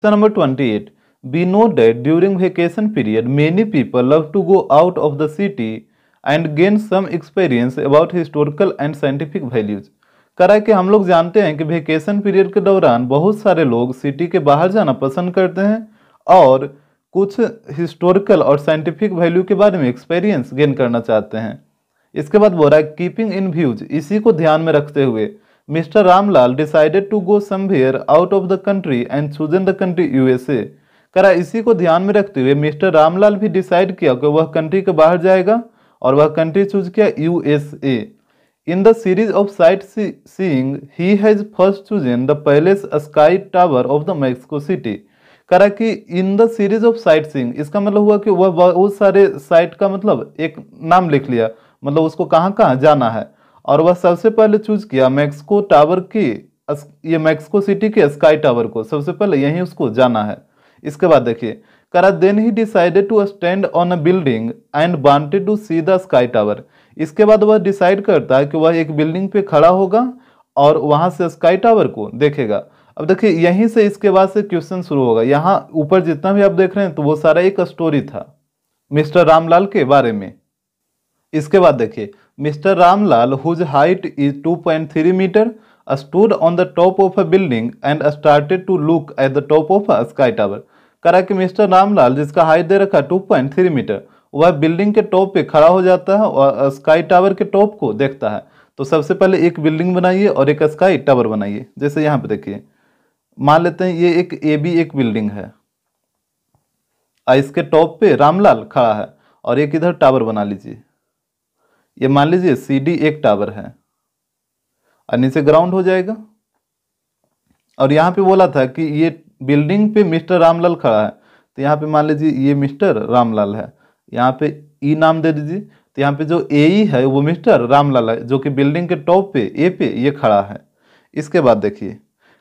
So number 28. We know that during vacation period, many people love to go out of the city and gain some experience about historical and scientific values. करा के हम लोग जानते हैं कि vacation period के दौरान बहुत सारे लोग सिटी के बाहर जाना पसंद करते हैं और कुछ हिस्टोरिकल और साइंटिफिक वैल्यू के बारे में एक्सपीरियंस गेन करना चाहते हैं इसके बाद बोला कीपिंग इन व्यूज इसी को ध्यान में रखते हुए Mr. Ramlal decided to go somewhere out of the country and chosen the country USA. करा इसी को ध्यान में रखते हुए मिस्टर रामलाल भी डिसाइड किया कि वह कंट्री के बाहर जाएगा और वह कंट्री चूज किया USA in the series of sightseeing he has first chosen the palace sky tower of the Mexico City करा कि in the series of sightseeing इसका मतलब हुआ कि वह बहुत सारे साइट का मतलब एक नाम लिख लिया मतलब उसको कहाँ कहाँ जाना है और वह सबसे पहले चूज किया मैक्सको टावर की ये मैक्सको सिटी के स्काई टावर को सबसे पहले यहीं उसको जाना है इसके बाद देखिए करा then he decided to stand on a building and wanted to see the sky tower इसके बाद वह डिसाइड करता है कि वह एक बिल्डिंग पे खड़ा होगा और वहाँ से स्काई टावर को देखेगा अब देखिए यहीं से इसके बाद से क्वेश्चन शुरू होगा यहाँ ऊपर जितना भी आप देख रहे हैं तो वो सारा एक स्टोरी था मिस्टर रामलाल के बारे में इसके बाद देखिए Mr. Ramlal, whose height is 2.3 meter, stood on the top of a building and started to look at the top of a sky tower. करा कि मिस्टर रामलाल जिसका हाइट दे रखा टू पॉइंट थ्री मीटर वह बिल्डिंग के top पे खड़ा हो जाता है और स्काई टावर के टॉप को देखता है तो सबसे पहले एक बिल्डिंग बनाइए और एक स्काई टावर बनाइए जैसे यहाँ पे देखिए मान लेते हैं ये एक ए बी एक बिल्डिंग है और इसके टॉप पे रामलाल खड़ा है और एक इधर टावर बना लीजिए ये मान लीजिए सी डी एक टावर है और नीचे ग्राउंड हो जाएगा और यहाँ पे बोला था कि ये बिल्डिंग पे मिस्टर रामलाल खड़ा है तो यहाँ पे मान लीजिए ये मिस्टर रामलाल है यहाँ पे ई e नाम दे दीजिए तो यहाँ पे जो ए ई e है वो मिस्टर रामलाल है जो कि बिल्डिंग के टॉप पे ए पे ये खड़ा है इसके बाद देखिए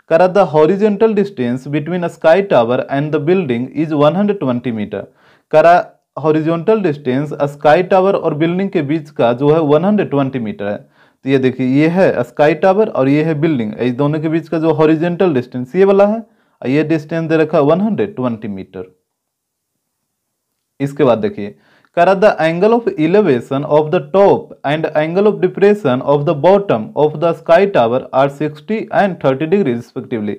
करा the horizontal distance between sky tower and the building is 120 metre करा हॉरिजॉन्टल डिस्टेंस स्काई टावर और बिल्डिंग के बीच का जो है 120 मीटर है तो ये देखिए ये है स्काई टावर और ये है बिल्डिंग इस दोनों के बीच का जो हॉरिजेंटल डिस्टेंस ये वाला है और ये डिस्टेंस दे रखा वन हंड्रेड ट्वेंटी मीटर इसके बाद देखिए करा the angle of elevation of the top and angle of depression of the bottom of the sky tower are sixty and thirty degree respectively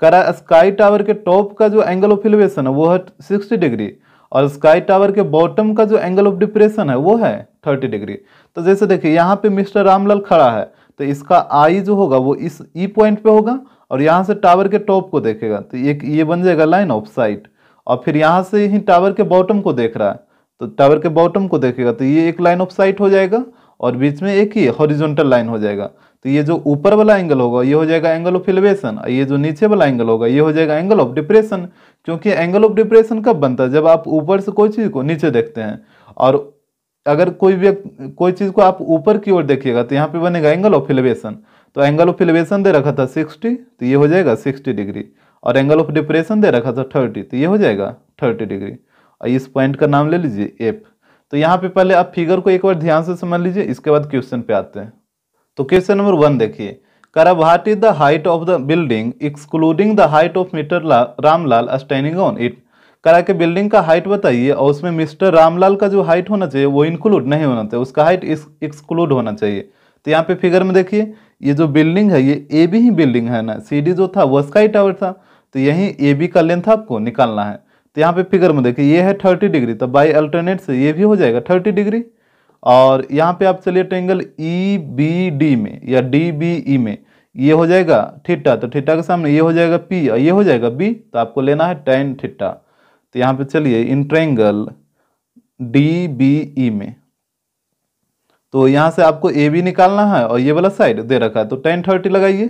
करा स्काई टावर के top का जो angle of elevation है वो है सिक्सटी डिग्री और sky tower के bottom का जो एंगल ऑफ डिप्रेशन है वो है थर्टी डिग्री तो जैसे देखिए यहाँ पे मिस्टर रामलाल खड़ा है तो इसका आई जो होगा वो इस ई पॉइंट पे होगा और यहाँ से टावर के टॉप को देखेगा तो एक ये बन जाएगा लाइन ऑफ साइट और फिर यहाँ से ही टावर के बॉटम को देख रहा है तो टावर के बॉटम को देखेगा तो ये एक लाइन ऑफ साइट हो जाएगा और बीच में एक ही हॉरिजॉन्टल लाइन हो जाएगा तो ये जो ऊपर वाला एंगल होगा ये हो जाएगा एंगल ऑफ एलिवेशन और ये जो नीचे वाला एंगल होगा ये हो जाएगा एंगल ऑफ डिप्रेशन क्योंकि एंगल ऑफ डिप्रेशन कब बनता है जब आप ऊपर से कोई चीज़ को नीचे देखते हैं और अगर कोई व्यक्ति कोई चीज़ को आप ऊपर की ओर देखिएगा तो यहाँ पे बनेगा एंगल ऑफ एलिवेशन तो एंगल ऑफ एलिवेशन दे रखा था 60 तो ये हो जाएगा 60 डिग्री और एंगल ऑफ डिप्रेशन दे रखा था 30 तो ये हो जाएगा 30 डिग्री और इस पॉइंट का नाम ले लीजिए एफ तो यहाँ पर पहले आप फिगर को एक बार ध्यान से समझ लीजिए इसके बाद क्वेश्चन पे आते हैं तो क्वेश्चन नंबर वन देखिए करा is the height of the building excluding the height of mister Ramlal standing on it करा के बिल्डिंग का हाइट बताइए और उसमें मिस्टर रामलाल का जो हाइट होना चाहिए वो इंक्लूड नहीं होना चाहिए उसका हाइट एक्सक्लूड होना चाहिए तो यहाँ पे फिगर में देखिए ये जो बिल्डिंग है ये ए बी ही बिल्डिंग है ना सी डी जो था वो स्काई टावर था तो यही ए बी का लेंथ आपको निकालना है तो यहाँ पे फिगर में देखिए ये है थर्टी डिग्री तो बाई अल्टरनेट से ये भी हो जाएगा थर्टी डिग्री और यहाँ पे आप चलिए ट्रेंगल ई बी डी में या डी बी ई में ये हो जाएगा ठिट्टा तो ठिट्टा के सामने ये हो जाएगा पी और ये हो जाएगा बी तो आपको लेना है टेन ठिट्टा तो यहाँ पे चलिए in triangle D B E में तो यहाँ से आपको ए बी निकालना है और ये वाला साइड दे रखा है तो टेन थर्टी लगाइए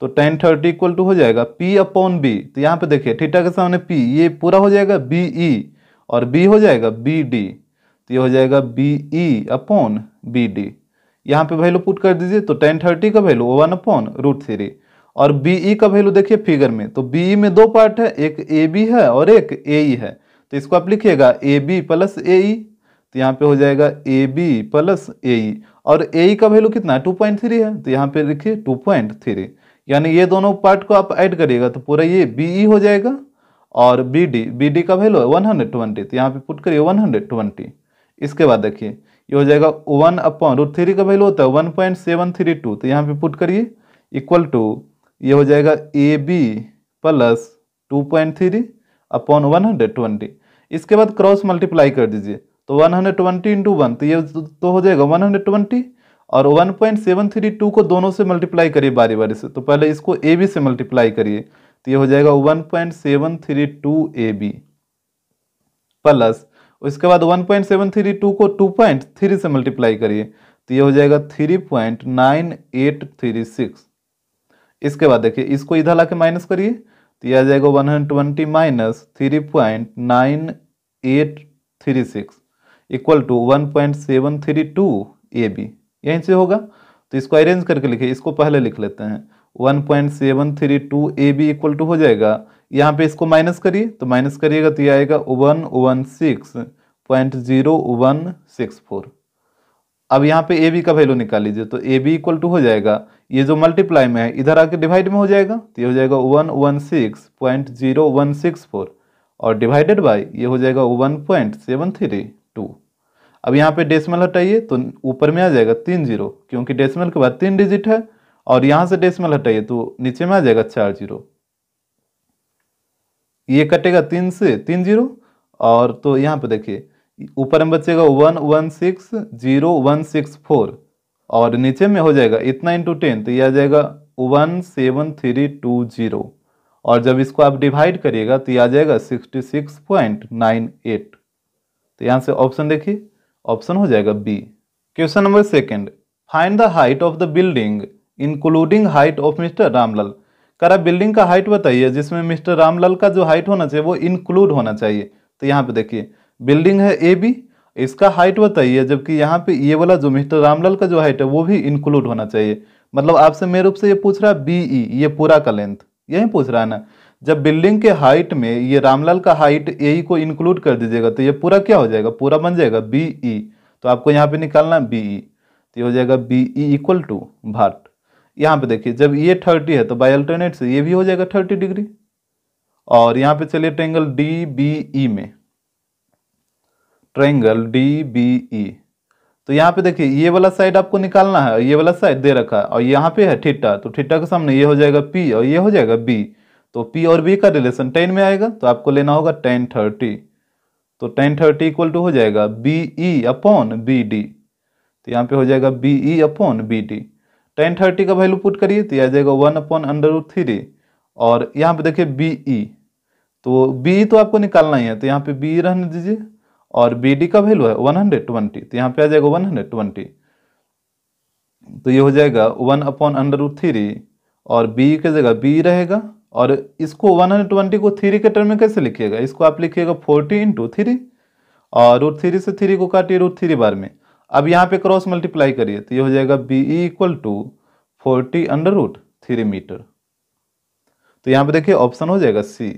तो टेन थर्टी इक्वल टू हो जाएगा पी अपॉन बी तो यहाँ पे देखिए ठिट्टा के सामने पी ये पूरा हो जाएगा बी ई e, और बी हो जाएगा बी डी तो ये हो जाएगा B E upon B D यहाँ पे वैल्यू पुट कर दीजिए तो टेन थर्टी का value one upon root three और बी ई e का वैल्यू देखिए फिगर में तो बी ई e में दो पार्ट है एक ए बी है और एक ए ई e है तो इसको आप लिखिएगा ए बी प्लस ए ई तो यहाँ पे हो जाएगा ए बी प्लस ए ई और ए ई का वैल्यू कितना टू पॉइंट थ्री है तो यहाँ पे लिखिए टू पॉइंट थ्री यानी ये दोनों पार्ट को आप ऐड करिएगा तो पूरा ये बी ई हो जाएगा और बी डी बी डी का वैल्यू है वन हंड्रेड ट्वेंटी तो यहाँ पे पुट करिए वन हंड्रेड ट्वेंटी इसके बाद देखिए ये हो जाएगा वन अपॉन रूट थ्री का वैल्यू होता है one point seven three two तो यहाँ पे पुट करिए इक्वल टू ये हो जाएगा A B plus two point three upon one hundred twenty इसके बाद क्रॉस मल्टीप्लाई कर दीजिए तो one hundred twenty into one तो ये तो, तो हो जाएगा वन हंड्रेड ट्वेंटी और one point seven three two को दोनों से मल्टीप्लाई करिए बारी बारी से तो पहले इसको ए बी से मल्टीप्लाई करिए तो ये हो जाएगा one point seven three two A B plus उसके बाद 1.732 को 2.3 से मल्टीप्लाई करिए तो ये हो जाएगा 3.9836 इसके बाद देखिए इसको इधर लाके माइनस करिए तो यह आ जाएगा 120 minus three point nine eight three six equal to one point seven three two A B यहीं से होगा तो इसको अरेंज करके लिखिए इसको पहले लिख लेते हैं one point seven three two A B equal to हो जाएगा यहाँ पे इसको माइनस करिए तो माइनस करिएगा तो ये आएगा one one six point zero one six four अब यहाँ पे ए बी का वैल्यू निकाल लीजिए तो ए बी इक्वल टू हो जाएगा ये जो मल्टीप्लाई में है इधर आके डिवाइड में हो जाएगा तो ये हो जाएगा one one six point zero one six four और डिवाइडेड बाय ये हो जाएगा one point seven three two अब यहाँ पे डेसिमल हटाइए तो ऊपर में आ जाएगा तीन जीरो क्योंकि डेसिमल के बाद तीन डिजिट है और यहाँ से डेसिमल हटाइए तो नीचे में आ जाएगा चार जीरो ये कटेगा तीन से तीन जीरो और तो यहाँ पे देखिए ऊपर में बचेगा one one six zero one six four और नीचे में हो जाएगा इतना इंटू टेन तो यह आ जाएगा one seven three two zero और जब इसको आप डिवाइड करिएगा तो यह आ जाएगा sixty six point nine eight तो यहाँ से ऑप्शन देखिए ऑप्शन हो जाएगा B question number second find the height of the building including height of mister Ramlal करा बिल्डिंग का हाइट बताइए जिसमें मिस्टर रामलाल का जो हाइट होना चाहिए वो इंक्लूड होना चाहिए तो यहाँ पे देखिए बिल्डिंग है ए बी इसका हाइट बताइए जबकि यहाँ पे ये वाला जो मिस्टर रामलाल का जो हाइट है वो भी इंक्लूड होना चाहिए मतलब आपसे मेरे रूप से ये पूछ रहा है बी ई e, ये पूरा का लेंथ यही पूछ रहा है ना जब बिल्डिंग के हाइट में ये रामलाल का हाइट ए ई को इंक्लूड कर दीजिएगा तो ये पूरा क्या हो जाएगा पूरा बन जाएगा बी ई e। तो आपको यहाँ पे निकालना बी ई e। तो ये हो जाएगा B E equal to what यहाँ पे देखिए जब ये थर्टी है तो बाई अल्टरनेट से ये भी हो जाएगा थर्टी डिग्री और यहाँ पे चलिए ट्रेंगल डी बी ई में ट्रेंगल डी बी ई तो यहाँ पे देखिए ये वाला साइड आपको निकालना है ये वाला साइड दे रखा है और यहाँ पे है ठीटा तो ठीटा के सामने ये हो जाएगा पी और ये हो जाएगा बी तो पी और बी का रिलेशन टेन में आएगा तो आपको लेना होगा टेन थर्टी तो टेन थर्टी इक्वल टू हो जाएगा B E upon B D तो यहाँ पे हो जाएगा B E upon B D tan thirty का वैल्यू पुट करिए तो आ जाएगा one upon under root three और यहाँ पे देखिए बी ई e। तो बी e तो आपको निकालना ही है तो यहाँ पे बी e रहने दीजिए और बी डी का वैल्यू है वन हंड्रेड ट्वेंटी तो यहाँ पे आ जाएगा वन हंड्रेड ट्वेंटी तो ये हो जाएगा one upon under root three और बी की जगह बी रहेगा और इसको वन हंड्रेड ट्वेंटी को थ्री के टर्म में कैसे लिखिएगा इसको आप लिखिएगा फोर्टी इंटू थ्री और रूट थ्री से थ्री को काटिए रूट थ्री बार में अब यहाँ पे क्रॉस मल्टीप्लाई करिए तो ये हो जाएगा B E equal to forty under root three metre तो यहाँ पे देखिए ऑप्शन हो जाएगा C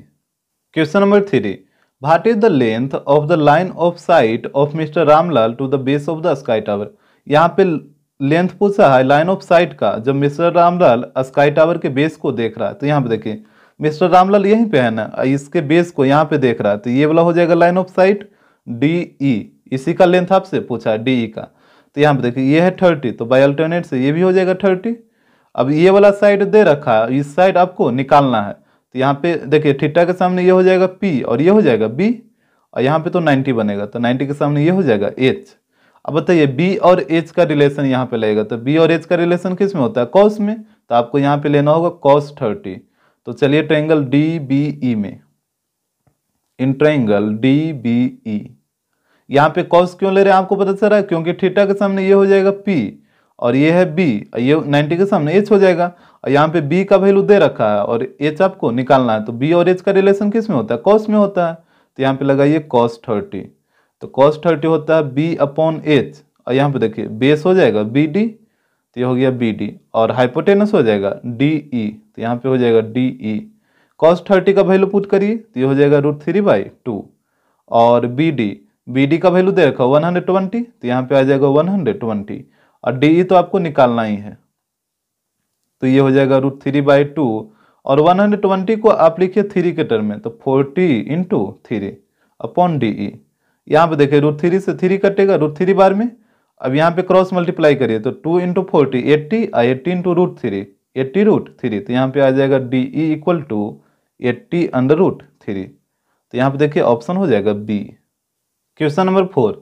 question number three what is the length of the line of sight of mister Ramlal to the base of the sky tower यहाँ पे length पूछा है लाइन ऑफ साइट का जब मिस्टर रामलाल स्काई टावर के बेस को देख रहा है तो यहाँ पे देखिए मिस्टर रामलाल यहीं पे है ना इसके बेस को यहाँ पे देख रहा है तो ये वाला हो जाएगा line of sight D E इसी का लेंथ आपसे पूछा है डी का तो यहाँ पे देखिए ये है थर्टी तो बाई अल्टरनेट से ये भी हो जाएगा थर्टी अब ये वाला साइड दे रखा है इस साइड आपको निकालना है तो यहाँ पे देखिए ठिट्टा के सामने ये हो जाएगा पी और ये हो जाएगा बी और यहाँ पे तो नाइन्टी बनेगा तो नाइन्टी के सामने ये हो जाएगा एच अब बताइए बी और एच का रिलेशन यहाँ पे लगेगा तो बी और एच का रिलेशन किस में होता है कॉस में तो आपको यहाँ पे लेना होगा कॉस थर्टी तो चलिए ट्रेंगल डी बी ई में in triangle D B E यहाँ पे कॉस क्यों ले रहे हैं आपको पता चल रहा है क्योंकि थीटा के सामने ये हो जाएगा पी और ये है बी ये नाइन्टी के सामने एच हो जाएगा और यहाँ पे बी का वैल्यू दे रखा है और एच आपको निकालना है तो बी और एच का रिलेशन किस में होता है कॉस में होता है तो यहाँ पे लगाइए कॉस थर्टी तो कॉस थर्टी होता है बी अपॉन एच और यहाँ पे देखिए बेस हो जाएगा बी डी तो ये हो गया बी डी और हाइपोटेनस हो जाएगा डी ई तो यहाँ पे हो जाएगा डी ई कॉस थर्टी का वैल्यू पुट करिए तो ये हो जाएगा रूट थ्री बाई टू और बी डी बी डी का वैल्यू दे रखा वन हंड्रेड ट्वेंटी तो यहाँ पे आ जाएगा वन हंड्रेड ट्वेंटी और डी ई e तो आपको निकालना ही है तो ये हो जाएगा रूट थ्री बाई टू और वन हंड्रेड ट्वेंटी को आप लिखिए थ्री के टर्म में तो forty into three upon D E यहाँ पे देखिए रूट थ्री से थ्री कटेगा रूट थ्री बार में अब यहाँ पे क्रॉस मल्टीप्लाई करिए तो टू इंटू फोर्टी एट्टी और eighty into root three eighty root three तो यहाँ पे आ जाएगा D E equal to eighty under root three तो यहाँ पे देखिए ऑप्शन हो जाएगा B question number four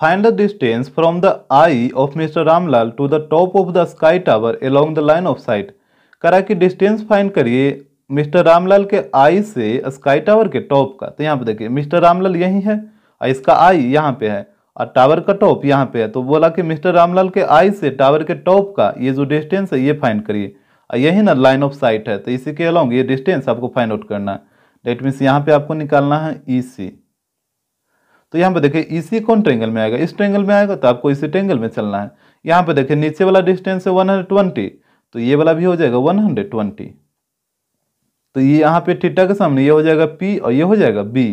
find the distance from the eye of mister Ramlal to the top of the sky tower along the line of sight करा कि distance find करिए mister Ramlal के आई से स्काई टावर के top का तो यहाँ पे देखिए मिस्टर रामलाल यही है और इसका आई यहाँ पे है और टावर का टॉप यहाँ पे है तो बोला कि मिस्टर रामलाल के आई से टावर के टॉप का ये जो डिस्टेंस है ये फाइंड करिए और यही ना लाइन ऑफ साइट है तो इसी के अलाउंग ये डिस्टेंस आपको फाइंड आउट करना है डेट मीन्स यहाँ पे आपको निकालना है ई e सी तो यहाँ पे देखिए इसी कौन ट्रेंगल में आएगा इस ट्रेंगल में आएगा तो आपको इसी ट्रेंगल में चलना है यहाँ पे देखिए नीचे वाला डिस्टेंस है वन हंड्रेड ट्वेंटी तो ये वाला भी हो जाएगा वन हंड्रेड ट्वेंटी तो ये यहाँ पे थीटा के सामने ये हो जाएगा पी और ये हो जाएगा बी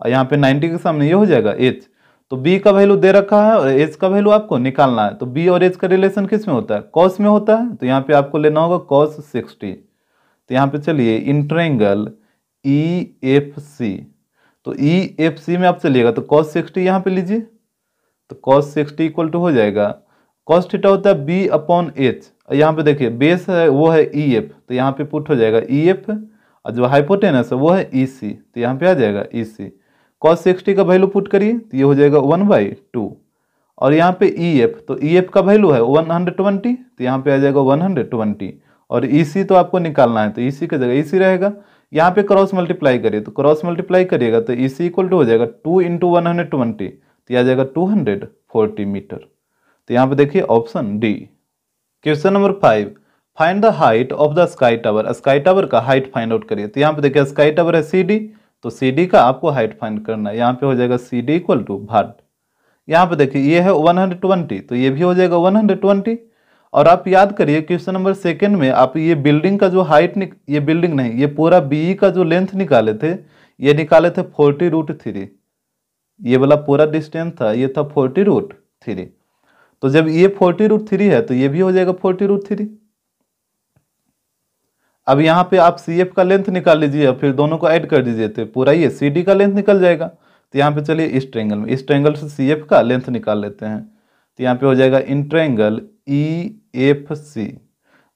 और यहाँ पे नाइन्टी के सामने ये हो जाएगा एच तो बी का वैल्यू दे रखा है और एच का वैल्यू आपको निकालना है तो बी और एच का रिलेशन किस में होता है कॉस में होता है तो यहाँ पे आपको लेना होगा कॉस सिक्सटी तो यहाँ पे चलिए इंट्रेंगल ई एफ सी तो ई एफ सी में आप चलिएगा तो कॉस सिक्सटी यहाँ पे लीजिए तो कॉस सिक्सटी इक्वल टू हो जाएगा कॉस थीटा होता है बी अपॉन एच यहाँ पे देखिए बेस है वो है ई e एफ तो यहाँ पे पुट हो जाएगा ई e एफ और जो हाइपोटेनस है वो है ई e सी तो यहाँ पे आ जाएगा ई सी कॉस सिक्सटी का वैल्यू पुट करिए तो ये हो जाएगा वन बाई टू और यहाँ पे ई एफ तो ई एफ का वैल्यू है वन हंड्रेड ट्वेंटी तो यहाँ पे आ जाएगा वन हंड्रेड ट्वेंटी और ई सी तो आपको निकालना है तो ई सी का जगह ई सी रहेगा यहाँ पे क्रॉस मल्टीप्लाई करिए तो क्रॉस मल्टीप्लाई करिएगा तो इसी इक्वल टू हो जाएगा two into one hundred twenty तो यह आ जाएगा टू हंड्रेड फोर्टी मीटर तो यहाँ पे देखिए option D question number five find the height of the sky tower sky tower का हाइट फाइंड आउट करिए तो यहाँ पे देखिए स्काई टावर है सी डी तो सी डी का आपको हाइट फाइंड करना है यहाँ पे हो जाएगा C D equal to what यहाँ पे देखिए ये है ट्वेंटी तो ये भी हो जाएगा ट्वेंटी और आप याद करिए क्वेश्चन नंबर सेकंड में आप ये बिल्डिंग का जो हाइट ये बिल्डिंग नहीं ये पूरा बीई का जो लेंथ निकाले थे ये निकाले थे फोर्टी रूट थ्री ये वाला पूरा डिस्टेंस था ये था फोर्टी रूट थ्री तो जब ये फोर्टी रूट थ्री है तो ये भी हो जाएगा फोर्टी रूट थ्री अब यहाँ पे आप सी एफ का लेंथ निकाल लीजिए और फिर दोनों को ऐड कर दीजिए तो पूरा ये सी डी का लेंथ निकल जाएगा तो यहाँ पे चलिए इस ट्रेंगल में इस ट्रेंगल से सी एफ का लेंथ निकाल लेते हैं तो यहाँ पे हो जाएगा इंट्रेंगल ई एफ सी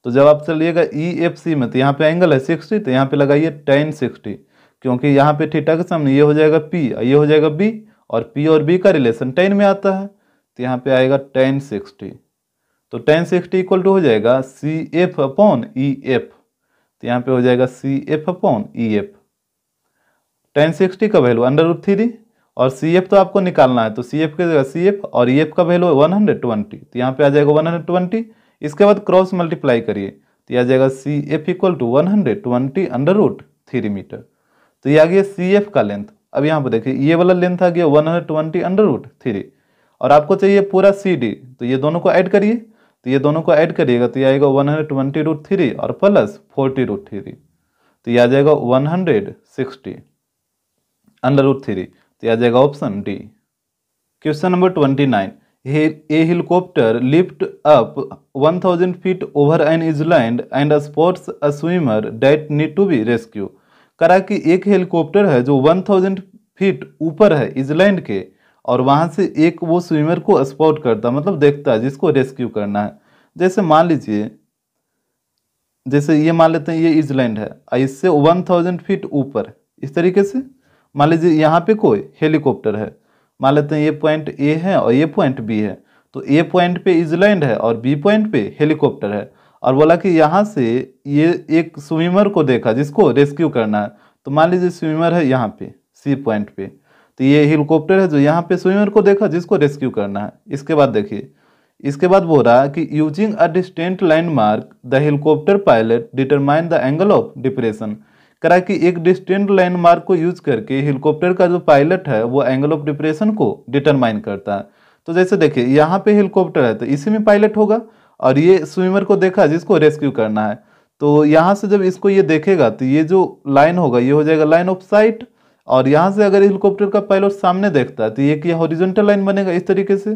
तो जब आप चलिएगा ई एफ सी में तो यहाँ पे एंगल है सिक्सटी तो यहाँ पे लगाइए टेन सिक्सटी क्योंकि यहाँ पे ठीठा के सामने ये हो जाएगा पी ये हो जाएगा बी और पी और बी का रिलेशन टेन में आता है तो यहाँ पे आएगा टेन सिक्सटी तो टेन सिक्सटी इक्वल टू हो जाएगा C F upon E e F तो यहाँ पे हो जाएगा C F upon E e F tan sixty का वैल्यू अंडर रूट थ्री और सी एफ तो आपको निकालना है तो सी एफ के जगह सी एफ और ई e एफ का वैल्यू वन हंड्रेड ट्वेंटी तो यहाँ पे आ जाएगा वन हंड्रेड ट्वेंटी इसके बाद क्रॉस मल्टीप्लाई करिए तो यह आ जाएगा C F equal to one hundred twenty under root three metre तो ये आ गया सी एफ का लेंथ अब यहाँ पर देखिए ये वाला लेंथ आ गया one hundred twenty under root three और आपको चाहिए पूरा सी डी तो ये दोनों को ऐड करिए तो ये दोनों को ऐड करिएगा तो ये आएगा one hundred twenty root three और प्लस फोर्टी रूट थ्री तो ये आ जाएगा one hundred sixty under root three तो आ जाएगा option D question number twenty nine a helicopter lift up one thousand feet over an island and sports a swimmer that need to be rescue करा कि एक helicopter है जो one thousand feet ऊपर है इजलैंड के और वहाँ से एक वो स्विमर को स्पॉट करता मतलब देखता है जिसको रेस्क्यू करना है जैसे मान लीजिए जैसे ये मान लेते हैं ये इजलैंड है इससे वन थाउजेंड फीट ऊपर इस तरीके से मान लीजिए यहाँ पे कोई हेलीकॉप्टर है मान लेते हैं ये पॉइंट ए है और ये पॉइंट बी है तो ए पॉइंट पे इजलैंड है और बी पॉइंट पे हेलीकॉप्टर है और बोला कि यहाँ से ये एक स्विमर को देखा जिसको रेस्क्यू करना है तो मान लीजिए स्विमर है यहाँ पे सी पॉइंट पे तो ये हेलीकॉप्टर है जो यहाँ पे स्विमर को देखा जिसको रेस्क्यू करना है इसके बाद देखिए इसके बाद बोल रहा है कि using a distant landmark the helicopter pilot determine the angle of depression करा कि एक डिस्टेंट लैंडमार्क को यूज करके हेलीकॉप्टर का जो पायलट है वो एंगल ऑफ डिप्रेशन को डिटरमाइन करता है तो जैसे देखिए यहाँ पे हेलीकॉप्टर है तो इसी में पायलट होगा और ये स्विमर को देखा जिसको रेस्क्यू करना है तो यहाँ से जब इसको ये देखेगा तो ये जो लाइन होगा ये हो जाएगा लाइन ऑफ साइट और यहाँ से अगर हेलीकॉप्टर का पायलट सामने देखता है तो ये कि हॉरिजेंटल लाइन बनेगा इस तरीके से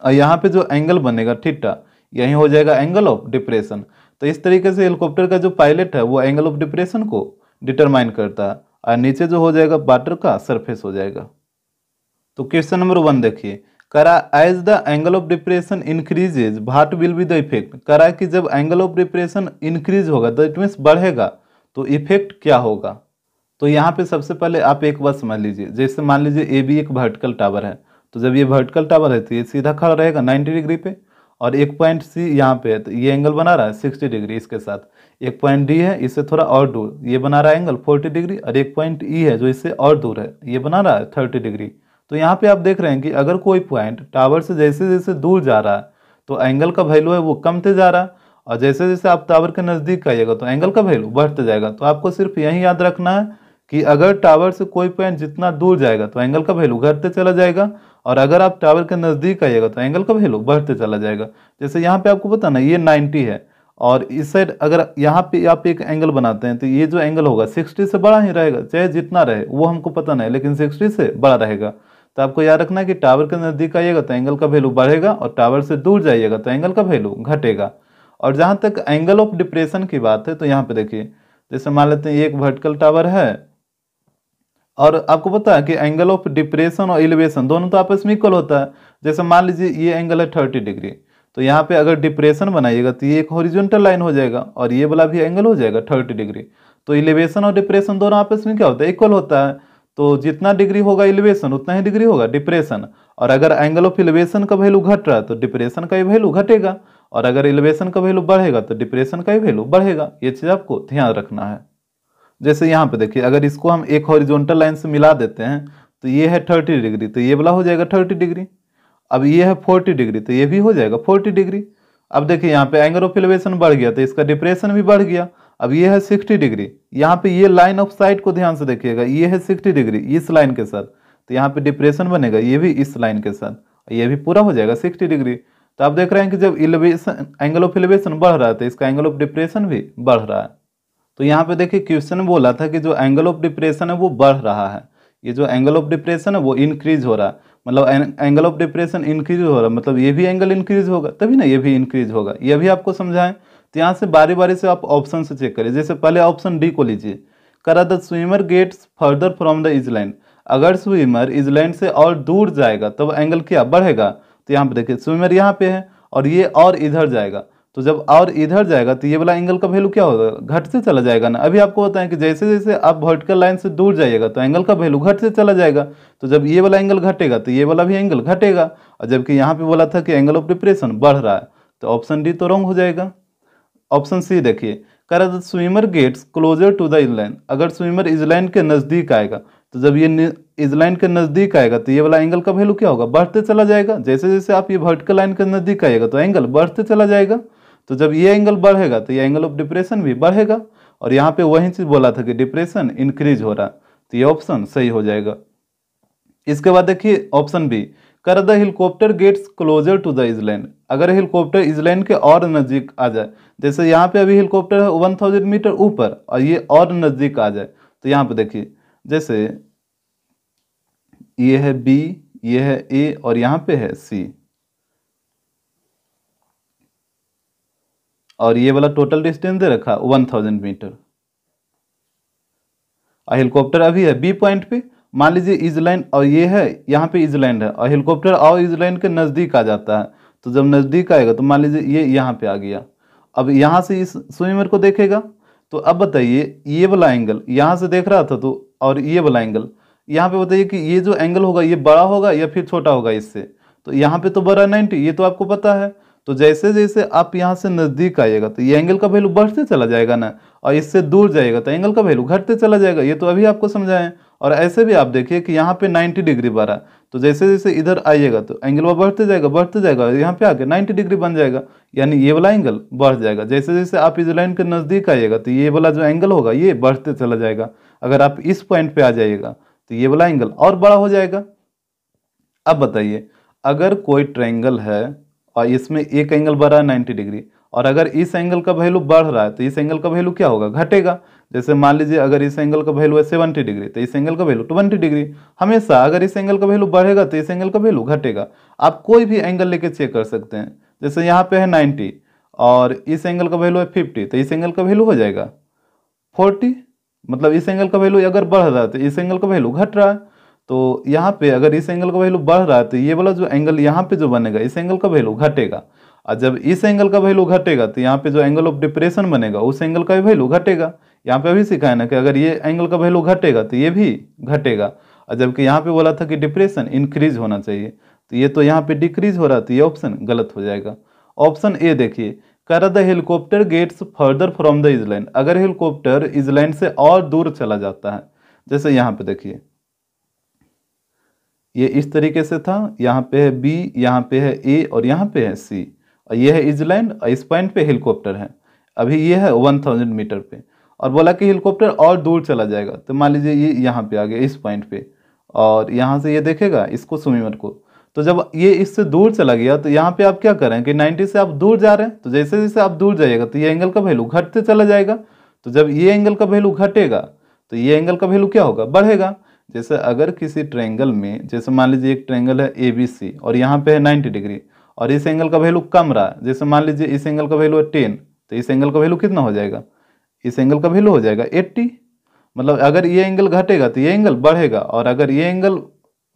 और यहाँ पे जो एंगल बनेगा ठीटा यही हो जाएगा एंगल ऑफ डिप्रेशन तो इस तरीके से हेलीकॉप्टर का जो पायलट है वो एंगल ऑफ डिप्रेशन को डिटरमाइन करता है और नीचे जो हो जाएगा वाटर का सरफेस हो जाएगा तो क्वेश्चन नंबर वन देखिए करा as the angle of depression increases what will be the effect करा कि जब एंगल ऑफ डिप्रेशन इंक्रीज होगा तो इट मीन्स बढ़ेगा तो इफेक्ट क्या होगा तो यहाँ पे सबसे पहले आप एक बात समझ लीजिए जैसे मान लीजिए ए बी एक वर्टिकल टावर है तो जब ये वर्टिकल टावर है तो ये सीधा खड़ा रहेगा 90 डिग्री पे और एक पॉइंट सी यहाँ पे है तो ये एंगल बना रहा है सिक्सटी डिग्री इसके साथ एक पॉइंट डी है इससे थोड़ा और दूर ये बना रहा है एंगल फोर्टी डिग्री और एक पॉइंट ई e है जो इससे और दूर है ये बना रहा है थर्टी डिग्री तो यहाँ पे आप देख रहे हैं कि अगर कोई पॉइंट टावर से जैसे जैसे दूर जा रहा है तो एंगल का वैल्यू है वो कमते जा रहा है और जैसे जैसे आप टावर के नज़दीक आइएगा तो एंगल का वैल्यू बढ़ते जाएगा तो आपको सिर्फ यही याद रखना है कि अगर टावर से कोई पॉइंट जितना दूर जाएगा तो एंगल का वैल्यू घटते चला जाएगा और अगर आप टावर के नज़दीक आइएगा तो एंगल का वैल्यू बढ़ते चला जाएगा जैसे यहाँ पे आपको पता ना ये 90 है और इस साइड अगर यहाँ पे आप एक एंगल बनाते हैं तो ये जो एंगल होगा 60 से बड़ा ही रहेगा चाहे जितना रहे वो हमको पता नहीं लेकिन 60 से बड़ा रहेगा तो आपको याद रखना है कि टावर के नज़दीक आइएगा तो एंगल का वैल्यू बढ़ेगा और टावर से दूर जाइएगा तो एंगल का वैल्यू घटेगा और जहाँ तक एंगल ऑफ डिप्रेशन की बात है तो यहाँ पर देखिए जैसे मान लेते हैं एक वर्टिकल टावर है और आपको पता है कि एंगल ऑफ डिप्रेशन और एलिवेशन दोनों तो आपस में इक्वल होता है जैसे मान लीजिए ये एंगल है थर्टी डिग्री तो यहाँ पे अगर डिप्रेशन बनाइएगा तो ये एक हॉरिजॉन्टल लाइन हो जाएगा और ये वाला भी एंगल हो जाएगा थर्टी डिग्री तो एलिवेशन और डिप्रेशन दोनों आपस में क्या होता है इक्वल होता है तो जितना डिग्री होगा एलिवेशन उतना ही डिग्री होगा डिप्रेशन और अगर एंगल ऑफ एलिवेशन का वैल्यू घट रहा है तो डिप्रेशन का ही वैल्यू घटेगा और अगर एलिवेशन का वैल्यू बढ़ेगा तो डिप्रेशन का ही वैल्यू बढ़ेगा ये चीज़ आपको ध्यान रखना है जैसे यहाँ पे देखिए अगर इसको हम एक हॉरिजॉन्टल लाइन से मिला देते हैं तो ये है थर्टी डिग्री तो ये वाला हो जाएगा थर्टी डिग्री अब ये है फोर्टी डिग्री तो ये भी हो जाएगा फोर्टी डिग्री अब देखिए यहाँ पे एंगल ऑफ एलिवेशन बढ़ गया तो इसका डिप्रेशन भी बढ़ गया अब ये है सिक्सटी डिग्री यहाँ पे ये लाइन ऑफ साइट को ध्यान से देखिएगा ये है सिक्सटी डिग्री इस लाइन के साथ तो यहाँ पे डिप्रेशन बनेगा ये भी इस लाइन के साथ ये भी पूरा हो जाएगा सिक्सटी डिग्री तो आप देख रहे हैं कि जब एलिवेशन एंगल ऑफ एलिवेशन बढ़ रहा है तो इसका एंगल ऑफ डिप्रेशन भी बढ़ रहा है तो यहाँ पे देखिए क्वेश्चन बोला था कि जो एंगल ऑफ डिप्रेशन है वो बढ़ रहा है ये जो एंगल ऑफ डिप्रेशन है वो इंक्रीज हो रहा है मतलब एंगल ऑफ डिप्रेशन इंक्रीज हो रहा है मतलब ये भी एंगल इंक्रीज होगा तभी ना ये भी इंक्रीज होगा ये भी आपको समझाएं तो यहाँ से बारी बारी से आप ऑप्शन से चेक करिए जैसे पहले ऑप्शन डी को लीजिए करा the swimmer gets further from the island अगर स्विमर इजलैंड से और दूर जाएगा तब एंगल क्या बढ़ेगा तो यहाँ पे देखिए स्विमर यहाँ पे है और ये और इधर जाएगा तो जब और इधर जाएगा तो ये वाला एंगल का वैल्यू क्या होगा घटते चला जाएगा ना अभी आपको बताएं कि जैसे जैसे आप वर्टिकल लाइन से दूर जाइएगा तो एंगल का वैल्यू घटते चला जाएगा तो जब ये वाला एंगल घटेगा तो ये वाला भी एंगल घटेगा और जबकि यहाँ पे बोला था कि एंगल ऑफ डिप्रेशन बढ़ रहा है तो ऑप्शन डी तो रॉन्ग हो जाएगा ऑप्शन सी देखिए कर swimmer gets closer to the island अगर स्विमर इजलैंड के नज़दीक आएगा तो जब ये इजलैंड के नज़दीक आएगा तो ये वाला एंगल का वैल्यू क्या होगा बढ़ते चला जाएगा जैसे जैसे आप ये वर्टिकल लाइन के नज़दीक आएगा तो एंगल बढ़ते चला जाएगा तो जब ये एंगल बढ़ेगा तो ये एंगल ऑफ डिप्रेशन भी बढ़ेगा और यहाँ पे वही चीज़ बोला था कि डिप्रेशन इंक्रीज हो रहा तो ये ऑप्शन सही हो जाएगा इसके बाद देखिए ऑप्शन बी कर the helicopter gets closer to the island अगर हेलीकॉप्टर इजलैंड के और नज़दीक आ जाए जैसे यहाँ पे अभी हेलीकॉप्टर है वन थाउजेंड मीटर ऊपर और ये और नज़दीक आ जाए तो यहाँ पे देखिए जैसे ये है बी ये है ए और यहाँ पे है सी और ये वाला टोटल डिस्टेंस दे रखा वन थाउजेंड मीटर और हेलीकॉप्टर अभी है बी पॉइंट पे मान लीजिए लाइन और ये है यहाँ पे लाइन है और हेलीकॉप्टर और लाइन के नज़दीक आ जाता है तो जब नज़दीक आएगा तो मान लीजिए ये यहाँ पे आ गया अब यहाँ से इस स्विमर को देखेगा तो अब बताइए ये वाला एंगल यहाँ से देख रहा था तो और ये वाला एंगल यहाँ पे बताइए कि ये जो एंगल होगा ये बड़ा होगा या फिर छोटा होगा इससे तो यहाँ पे तो बड़ा नाइन्टी ये तो आपको पता है तो जैसे जैसे आप यहाँ से नज़दीक आइएगा तो ये एंगल का वैल्यू बढ़ते चला जाएगा ना और इससे दूर जाएगा तो एंगल का वैल्यू घटते चला जाएगा ये तो अभी आपको समझाएं और ऐसे भी आप देखिए कि यहाँ पे 90 डिग्री बारह तो जैसे जैसे इधर आइएगा तो एंगल वह बढ़ते जाएगा बढ़ते जाएगा यहाँ पे आके 90 डिग्री बन जाएगा यानी ये वाला एंगल बढ़ जाएगा जैसे जैसे आप इस लाइन के नज़दीक आइएगा तो ये वाला जो एंगल होगा ये बढ़ते चला जाएगा अगर आप इस पॉइंट पर आ जाइएगा तो ये वाला एंगल और बड़ा हो जाएगा अब बताइए अगर कोई ट्रैंगल है और इसमें एक एंगल बढ़ रहा है नाइन्टी डिग्री और अगर इस एंगल का वैल्यू बढ़ रहा है तो इस एंगल का वैल्यू क्या होगा घटेगा जैसे मान लीजिए अगर इस एंगल का वैल्यू है सेवेंटी डिग्री तो इस एंगल का वैल्यू ट्वेंटी डिग्री हमेशा अगर इस एंगल का वैल्यू बढ़ेगा तो इस एंगल का वैल्यू घटेगा आप कोई भी एंगल लेके चेक कर सकते हैं जैसे यहाँ पे है नाइन्टी और इस एंगल का वैल्यू है फिफ्टी तो इस एंगल का वैल्यू हो जाएगा फोर्टी मतलब इस एंगल का वैल्यू अगर बढ़ रहा है तो इस एंगल का वैल्यू घट रहा है तो यहाँ पे अगर इस एंगल का वैल्यू बढ़ रहा है तो ये वाला जो एंगल यहाँ पे जो बनेगा इस एंगल का वैल्यू घटेगा और जब इस एंगल का वैल्यू घटेगा तो यहाँ पे जो एंगल ऑफ डिप्रेशन बनेगा उस एंगल का वैल्यू घटेगा यहाँ पे अभी सिखाया ना कि अगर ये एंगल का वैल्यू घटेगा तो ये भी घटेगा और जबकि यहाँ पे बोला था कि डिप्रेशन इंक्रीज होना चाहिए तो ये तो यहाँ पे डिक्रीज हो रहा था तो ये ऑप्शन गलत हो जाएगा ऑप्शन ए देखिए कर the helicopter gets further from the island अगर हेलीकॉप्टर इजलैंड से और दूर चला जाता है जैसे यहाँ पे देखिए ये इस तरीके से था यहाँ पे है बी यहाँ पे है ए और यहाँ पे है सी और ये है इजलैंड और इस पॉइंट पे हेलीकॉप्टर है अभी ये है वन थाउजेंड मीटर पे और बोला कि हेलीकॉप्टर और दूर चला जाएगा तो मान लीजिए ये यहाँ पे आ गया इस पॉइंट पे और यहाँ से ये देखेगा इसको स्विमर को तो जब ये इससे दूर चला गया तो यहाँ पे आप क्या करें कि नाइन्टी से आप दूर जा रहे हैं तो जैसे जैसे आप दूर जाइएगा तो ये एंगल का वैल्यू घटते चला जाएगा तो जब ये एंगल का वैल्यू घटेगा तो ये एंगल का वैल्यू क्या होगा बढ़ेगा जैसे अगर किसी ट्रेंगल में जैसे मान लीजिए एक ट्रेंगल है ए बी सी और यहाँ पे है नाइन्टी डिग्री और इस एंगल का वैल्यू कम रहा जैसे मान लीजिए इस एंगल का वैल्यू है टेन तो इस एंगल का वैल्यू कितना हो जाएगा इस एंगल का वैल्यू हो जाएगा एट्टी मतलब अगर ये एंगल घटेगा तो ये एंगल बढ़ेगा और अगर ये एंगल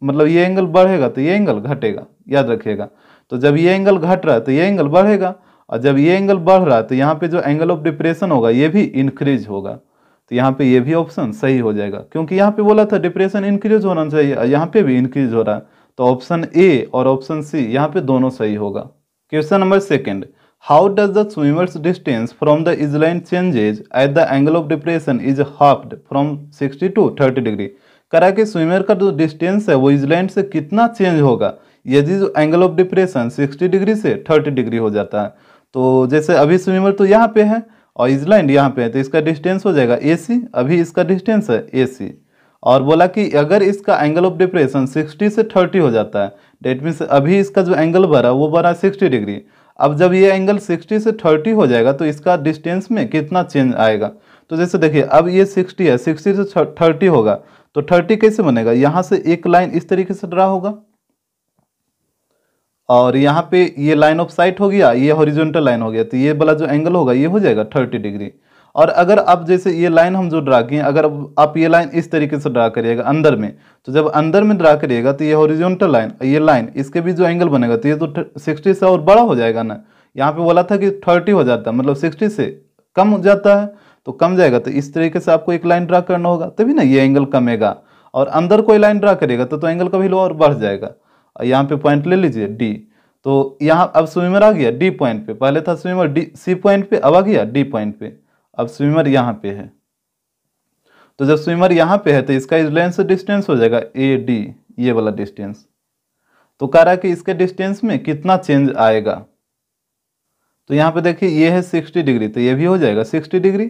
मतलब ये एंगल बढ़ेगा तो ये एंगल घटेगा याद रखिएगा तो जब ये एंगल घट रहा है तो ये एंगल बढ़ेगा और जब ये एंगल बढ़ रहा है तो यहाँ पे जो एंगल ऑफ डिप्रेशन होगा ये भी इंक्रीज होगा तो यहाँ पे ये भी ऑप्शन सही हो जाएगा क्योंकि यहाँ पे बोला था डिप्रेशन इंक्रीज होना चाहिए यहाँ पे भी इंक्रीज हो रहा है तो ऑप्शन ए और ऑप्शन सी यहाँ पे दोनों सही होगा question number second how does the swimmer's distance from the island changes at the angle of depression is halved from sixty to thirty degree करा कि स्विमर का जो डिस्टेंस है वो इजलैंड से कितना चेंज होगा यदि जो एंगल ऑफ डिप्रेशन 60 डिग्री से 30 डिग्री हो जाता है तो जैसे अभी स्विमर तो यहाँ पे है और इजलैंड यहाँ पे है तो इसका डिस्टेंस हो जाएगा ए सी अभी इसका डिस्टेंस है ए सी और बोला कि अगर इसका एंगल ऑफ डिप्रेशन 60 से 30 हो जाता है डेट मीन्स अभी इसका जो एंगल बना वो बना 60 डिग्री अब जब ये एंगल 60 से 30 हो जाएगा तो इसका डिस्टेंस में कितना चेंज आएगा तो जैसे देखिए अब ये 60 है 60 से 30 होगा तो 30 कैसे बनेगा यहाँ से एक लाइन इस तरीके से ड्रा होगा और यहाँ पे ये लाइन ऑफ साइट हो गया ये हॉरिजॉन्टल लाइन हो गया तो ये वाला जो एंगल होगा ये हो जाएगा थर्टी डिग्री और अगर आप जैसे ये लाइन हम जो ड्रा किए अगर आप ये लाइन इस तरीके से ड्रा करिएगा अंदर में तो जब अंदर में ड्रा करिएगा तो ये हॉरिजॉन्टल लाइन ये लाइन इसके भी जो एंगल बनेगा तो ये तो सिक्सटी से और बड़ा हो जाएगा ना यहाँ पे बोला था कि थर्टी हो जाता है मतलब सिक्सटी से कम हो जाता है तो कम जाएगा तो इस तरीके से आपको एक लाइन ड्रा करना होगा तभी ना ये एंगल कमेगा और अंदर कोई लाइन ड्रा करेगा तो, तो एंगल कभी लो और बढ़ जाएगा यहाँ पे पॉइंट ले लीजिए डी तो यहाँ अब स्विमर आ गया डी पॉइंट पे पहले था स्विमर डी सी पॉइंट पे अब आ गया डी पॉइंट पे अब स्विमर यहाँ पे है तो जब स्विमर यहाँ पे है तो इसका इस लेंस डिस्टेंस हो जाएगा ए डी ये वाला डिस्टेंस तो कह रहा है कि इसके डिस्टेंस में कितना चेंज आएगा तो यहाँ पे देखिए ये है सिक्सटी डिग्री तो ये भी हो जाएगा सिक्सटी डिग्री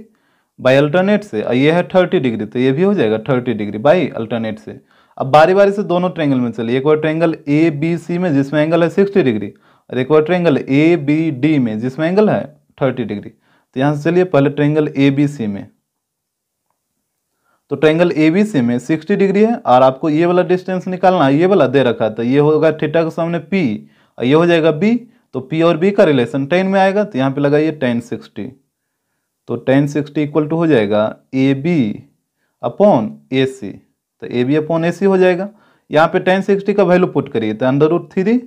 बाई अल्टरनेट से और ये है थर्टी डिग्री तो ये भी हो जाएगा थर्टी डिग्री बाई अल्टरनेट से अब बारी बारी से दोनों ट्रेंगल में चलिए एक बार ट्रेंगल ए बी सी में जिसमें एंगल है सिक्सटी डिग्री और एक बार ट्रेंगल ए बी डी में जिसमें एंगल है थर्टी डिग्री तो यहाँ से चलिए पहले ट्रेंगल ए बी सी में तो ट्रेंगल ए बी सी में सिक्सटी डिग्री है और आपको ये वाला डिस्टेंस निकालना है ये वाला दे रखा था तो ये होगा थीटा के सामने पी और ये हो जाएगा बी तो पी और बी का रिलेशन टेन में आएगा तो यहाँ पे लगाइए टेन सिक्सटी तो टेन सिक्सटी इक्वल टू हो जाएगा ए बी अपॉन ए सी तो ए बी अपॉन ए सी हो जाएगा यहाँ पे टेन सिक्सटी का वैल्यू पुट करिए तो अंडर रूट थ्री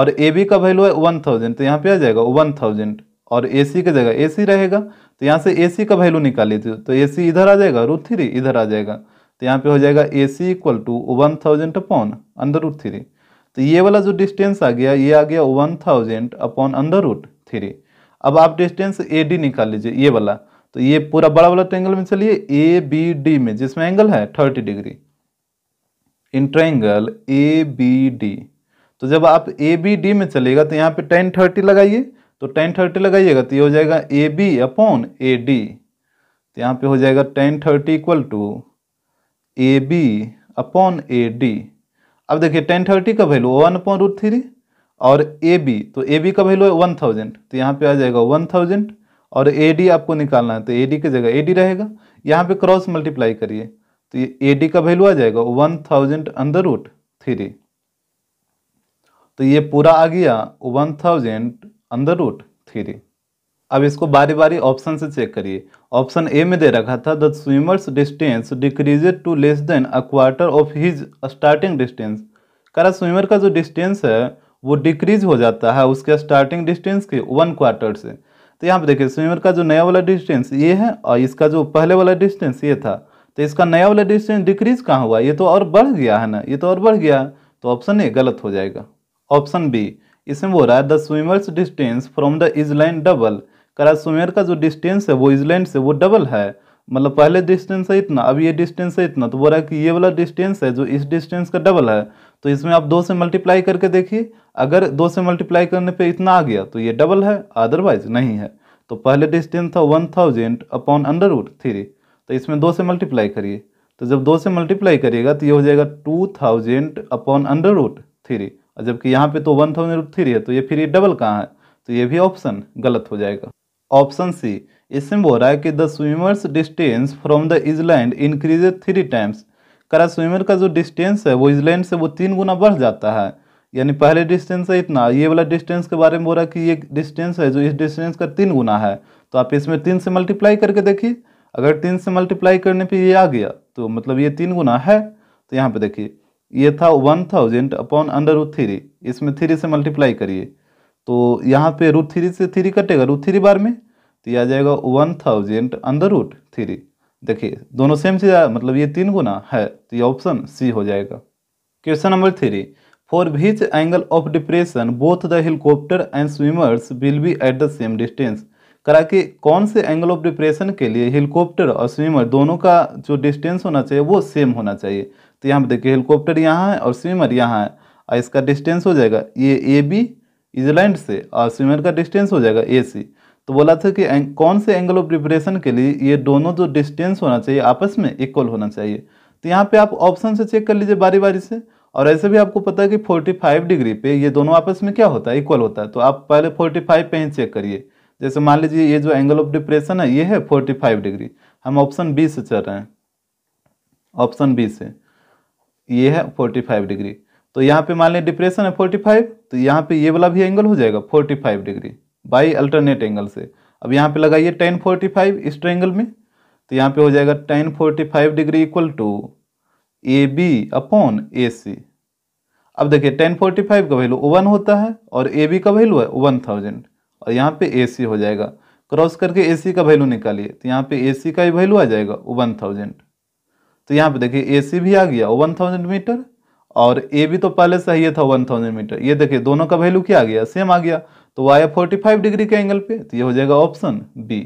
और ए बी का वैल्यू है वन थाउजेंड तो यहाँ पे आ जाएगा वन थाउजेंड और ए सी की जगह ए सी रहेगा तो यहाँ से ए सी का वैल्यू निकाली थी तो ए सी इधर आ जाएगा रूट थ्री इधर आ जाएगा तो यहाँ पे हो जाएगा A C equal to one thousand upon under root three तो ये वाला जो डिस्टेंस आ गया ये आ गया one thousand upon under root three अब आप डिस्टेंस ए डी निकाल लीजिए ये वाला तो ये पूरा बड़ा वाला ट्रेंगल में चलिए ए बी डी में जिसमें एंगल है thirty degree in A B D तो जब आप ए बी डी में चलेगा तो यहाँ पे टेन थर्टी लगाइए तो टेन थर्टी लगाइएगा तो ये हो जाएगा A B upon A D तो यहाँ पे हो जाएगा tan thirty equal to A B upon A D अब देखिए टेन थर्टी का value one upon root three और ए बी तो ए बी का वैल्यू है वन थाउजेंड तो यहाँ पे आ जाएगा वन थाउजेंड और ए डी आपको निकालना है तो ए डी की जगह ए डी रहेगा यहाँ पे क्रॉस मल्टीप्लाई करिए तो ये ए डी का वैल्यू आ जाएगा one thousand under root three तो ये पूरा आ गया one thousand under root three अब इसको बारी बारी ऑप्शन से चेक करिए ऑप्शन ए में दे रखा था the swimmer's distance decreased to less than a quarter of his starting distance करा स्विमर का जो डिस्टेंस है वो डिक्रीज हो जाता है उसके स्टार्टिंग डिस्टेंस के वन क्वार्टर से तो यहाँ पे देखिए स्विमर का जो नया वाला डिस्टेंस ये है और इसका जो पहले वाला डिस्टेंस ये था तो इसका नया वाला डिस्टेंस डिक्रीज कहाँ हुआ ये तो और बढ़ गया है ना ये तो और बढ़ गया तो ऑप्शन ए गलत हो जाएगा ऑप्शन बी इसमें बोल रहा है the swimmer's distance from the island double करा स्विमर का जो डिस्टेंस है वो इजलैंड से वो डबल है मतलब पहले डिस्टेंस है इतना अब ये डिस्टेंस है इतना तो बोल रहा है कि ये वाला डिस्टेंस है जो इस डिस्टेंस का डबल है तो इसमें आप दो से मल्टीप्लाई करके देखिए अगर दो से मल्टीप्लाई करने पे इतना आ गया तो ये डबल है अदरवाइज नहीं है तो पहले डिस्टेंस था one thousand upon under root three तो इसमें दो से मल्टीप्लाई करिए तो जब दो से मल्टीप्लाई करिएगा तो ये हो जाएगा two thousand upon under root three और जबकि यहाँ पे तो वन थाउजेंड रूट थ्री है तो ये फिर ये डबल कहाँ है तो ये भी ऑप्शन गलत हो जाएगा ऑप्शन सी इसमें बोल रहा है कि the swimmer's distance from the island increase three times करा स्विमर का जो डिस्टेंस है वो इजलैंड से वो तीन गुना बढ़ जाता है यानी पहले डिस्टेंस है इतना ये वाला डिस्टेंस के बारे में बोल रहा है कि ये डिस्टेंस है जो इस डिस्टेंस का तीन गुना है तो आप इसमें तीन से मल्टीप्लाई करके देखिए अगर तीन से मल्टीप्लाई करने पे ये आ गया तो मतलब ये तीन गुना है तो यहाँ पे देखिए ये था one thousand upon under root three इसमें थ्री से मल्टीप्लाई करिए तो यहाँ पे रूट थ्री से थ्री कटेगा रूट थ्री बार में तो ये आ जाएगा one thousand under root three देखिए दोनों सेम चीज मतलब ये तीन गुना है तो ये ऑप्शन सी हो जाएगा question number three for which angle of depression both the helicopter and swimmer's will be at the same distance करा कि कौन से एंगल ऑफ डिप्रेशन के लिए हेलीकॉप्टर और स्विमर दोनों का जो डिस्टेंस होना चाहिए वो सेम होना चाहिए तो यहाँ पर देखिए हेलीकॉप्टर यहाँ है और स्विमर यहाँ है और इसका डिस्टेंस हो जाएगा ये ए बी इजलैंड से और स्विमर का डिस्टेंस हो जाएगा ए सी तो बोला था कि कौन से एंगल ऑफ डिप्रेशन के लिए ये दोनों जो डिस्टेंस होना चाहिए आपस में इक्वल होना चाहिए तो यहाँ पर आप ऑप्शन से चेक कर लीजिए बारी बारी से और ऐसे भी आपको पता है कि 45 डिग्री पे ये दोनों आपस में क्या होता है इक्वल होता है तो आप पहले 45 पे ही चेक करिए जैसे मान लीजिए ये जो एंगल ऑफ डिप्रेशन है ये है 45 डिग्री हम ऑप्शन बी से चल रहे हैं ऑप्शन बी से ये है 45 डिग्री तो यहाँ पे मान लीजिए डिप्रेशन है 45 तो यहाँ पे ये वाला भी एंगल हो जाएगा 45 डिग्री बाई अल्टरनेट एंगल से अब यहाँ पे लगाइए टेन फोर्टी फाइव इस ट्रेंगल में तो यहाँ पे हो जाएगा tan forty five degree equal to A B upon A C अब देखिए टेन फोर्टी फाइव का वैल्यू वन होता है और ए बी का वैल्यू है वन थाउजेंड और यहाँ पे ए सी हो जाएगा क्रॉस करके ए सी का वैल्यू निकालिए तो यहाँ पे ए सी का ही वैल्यू आ जाएगा वन थाउजेंड तो यहाँ पे देखिए ए सी भी आ गया वन थाउजेंड मीटर और ए भी तो पहले से ही था वन थाउजेंड मीटर ये देखिए दोनों का वैल्यू क्या आ गया सेम आ गया तो वाई फोर्टी फाइव डिग्री के एंगल पे तो ये हो जाएगा option B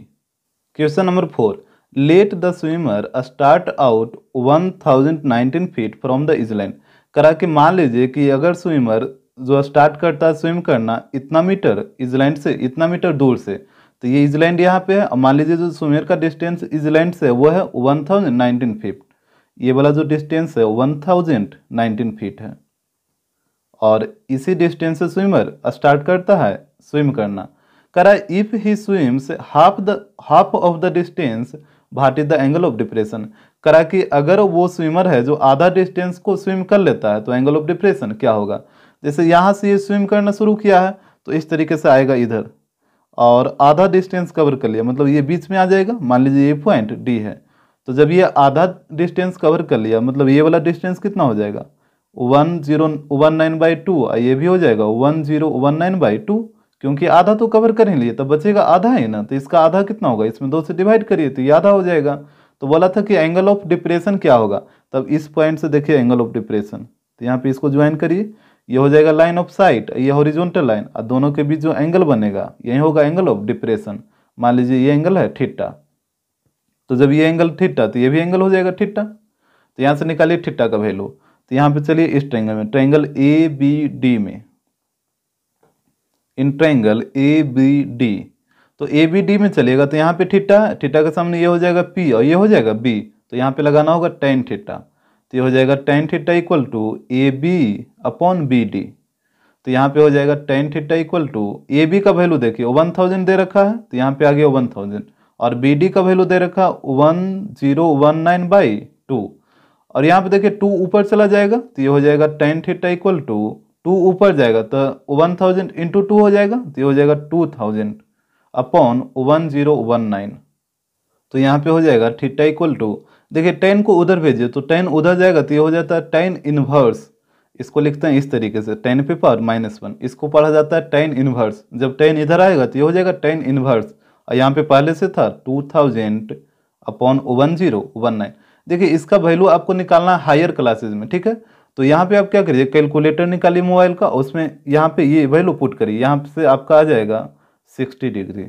question number four let the swimmer start out one thousand nineteen feet from the island करा के मान लीजिए कि अगर स्विमर जो स्टार्ट करता है स्विम करना इतना मीटर इजलैंड से इतना मीटर दूर से तो ये इजलैंड यहाँ पे है मान लीजिए जो सुमेर का डिस्टेंस इजलैंड से वो है वन थाउजेंड नाइनटीन फीट ये वाला जो डिस्टेंस है वन थाउजेंड नाइनटीन फीट है और इसी डिस्टेंस से स्विमर स्टार्ट करता है स्विम करना करा if he swims half the half of the distance what is the angle of depression करा कि अगर वो स्विमर है जो आधा डिस्टेंस को स्विम कर लेता है तो एंगल ऑफ डिप्रेशन क्या होगा जैसे यहाँ से ये स्विम करना शुरू किया है तो इस तरीके से आएगा इधर और आधा डिस्टेंस कवर कर लिया मतलब ये बीच में आ जाएगा मान लीजिए ये पॉइंट डी है तो जब ये आधा डिस्टेंस कवर कर लिया मतलब ये वाला डिस्टेंस कितना हो जाएगा one zero one nine by two ये भी हो जाएगा one zero one nine by two क्योंकि आधा तो कवर कर ही लिए तो बचेगा आधा ही ना तो इसका आधा कितना होगा इसमें दो से डिवाइड करिए तो ये आधा हो जाएगा तो बोला था कि एंगल ऑफ डिप्रेशन क्या होगा तब इस पॉइंट से देखिए एंगल ऑफ डिप्रेशन तो यहाँ पे इसको ज्वाइन करिए ये हो जाएगा लाइन ऑफ साइट ये हॉरिजॉन्टल लाइन और दोनों के बीच जो एंगल बनेगा यही होगा एंगल ऑफ डिप्रेशन मान लीजिए ये एंगल है ठिट्टा तो जब ये एंगल ठिट्टा तो ये भी एंगल हो जाएगा ठिट्टा तो यहाँ से निकालिए ठिट्टा का वैल्यू तो यहाँ पे चलिए इस ट्रैंगल में ट्रैंगल ए बी डी में in triangle A B D तो ए बी डी में चलेगा तो यहाँ पे ठिट्टा ठिट्टा के सामने ये हो जाएगा पी और ये हो जाएगा बी तो यहाँ पे लगाना होगा टेन ठिट्टा तो ये हो जाएगा tan theta equal to A B upon B D तो यहाँ पे हो जाएगा tan theta equal to A B का वैल्यू देखिए वन थाउजेंड दे रखा है तो यहाँ पे आ गया वन थाउजेंड और बी डी का वैल्यू दे रखा one zero one nine by two और यहाँ पे देखिए टू ऊपर चला जाएगा तो ये हो जाएगा tan theta equal to two ऊपर जाएगा तो वन थाउजेंड इंटू टू हो जाएगा तो ये हो जाएगा two thousand upon one zero one nine तो यहाँ पे हो जाएगा थीटा इक्वल टू देखिए टेन को उधर भेजिए तो टेन उधर जाएगा तो ये हो जाता है टेन इनवर्स इसको लिखते हैं इस तरीके से टेन पे पावर माइनस वन इसको पढ़ा जाता है टेन इनवर्स जब टेन इधर आएगा तो ये हो जाएगा टेन इनवर्स और यहाँ पे पहले से था two thousand upon one zero one nine देखिए इसका वैल्यू आपको निकालना है हायर क्लासेज में ठीक है तो यहाँ पे आप क्या करिए कैलकुलेटर निकालिए मोबाइल का उसमें यहाँ पे ये वैल्यू पुट करिए यहाँ से आपका आ जाएगा सिक्सटी डिग्री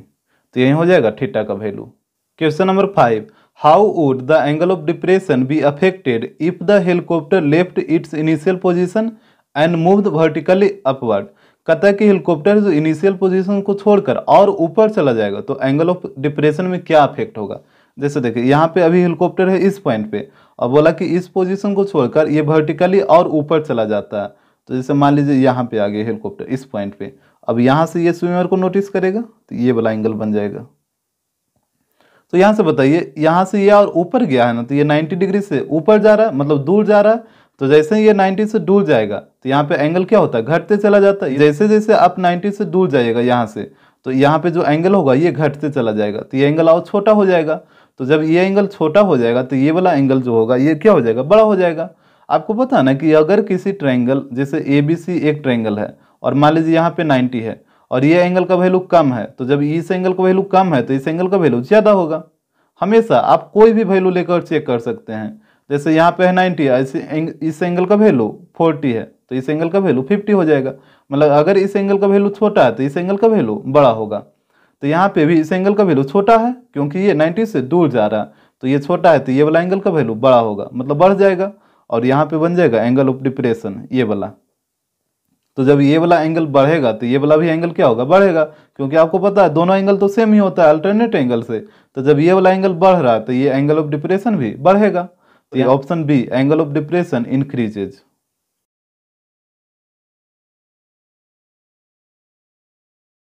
तो यही हो जाएगा थीटा का value question number five How would the angle of depression be affected if the helicopter left its initial position and moved vertically upward? कहता है कि हेलीकॉप्टर जो इनिशियल पोजीशन को छोड़कर और ऊपर चला जाएगा तो एंगल ऑफ डिप्रेशन में क्या अफेक्ट होगा जैसे देखिए यहाँ पे अभी हेलीकॉप्टर है इस पॉइंट पे और बोला कि इस पोजीशन को छोड़कर ये वर्टिकली और ऊपर चला जाता है तो जैसे मान लीजिए यहाँ पे आ गया हेलीकॉप्टर इस पॉइंट पे अब यहाँ से ये स्विमर को नोटिस करेगा तो ये वाला एंगल बन जाएगा तो यहाँ से बताइए यहाँ से ये और ऊपर गया है ना तो ये 90 डिग्री से ऊपर जा रहा है मतलब दूर जा रहा है तो जैसे ही ये 90 से दूर जाएगा तो यहाँ पे एंगल क्या होता है घटते चला जाता है जैसे जैसे आप 90 से दूर जाइएगा यहाँ से तो यहाँ पे जो एंगल होगा ये घटते चला जाएगा तो ये एंगल और छोटा हो जाएगा तो जब ये एंगल छोटा हो जाएगा तो ये वाला एंगल जो होगा ये क्या हो जाएगा बड़ा हो जाएगा आपको पता ना कि अगर किसी ट्रायंगल जैसे ए बी सी एक ट्रायंगल है और मान लीजिए यहाँ पे 90 है और ये एंगल का वैल्यू कम है तो जब इस एंगल का वैल्यू कम है तो इस एंगल का वैल्यू ज़्यादा होगा हमेशा आप कोई भी वैल्यू लेकर चेक कर सकते हैं जैसे यहाँ पे है नाइन्टी इस एंगल का वैल्यू फोर्टी है तो इस एंगल का वैल्यू फिफ्टी हो जाएगा मतलब अगर इस एंगल का वैल्यू छोटा है तो इस एंगल का वैल्यू बड़ा होगा तो यहाँ पे भी इस एंगल का वैल्यू छोटा है क्योंकि ये नाइन्टी से दूर जा रहा है तो ये छोटा है तो ये वाला एंगल का वैल्यू बड़ा होगा मतलब बढ़ जाएगा और यहाँ पे बन जाएगा एंगल ऑफ डिप्रेशन ये वाला तो जब ये वाला एंगल बढ़ेगा तो ये वाला भी एंगल क्या होगा बढ़ेगा क्योंकि आपको पता है दोनों एंगल तो सेम ही होता है अल्टरनेट एंगल से तो जब ये वाला एंगल बढ़ रहा है तो ये एंगल ऑफ डिप्रेशन भी बढ़ेगा तो ये option B angle of depression increases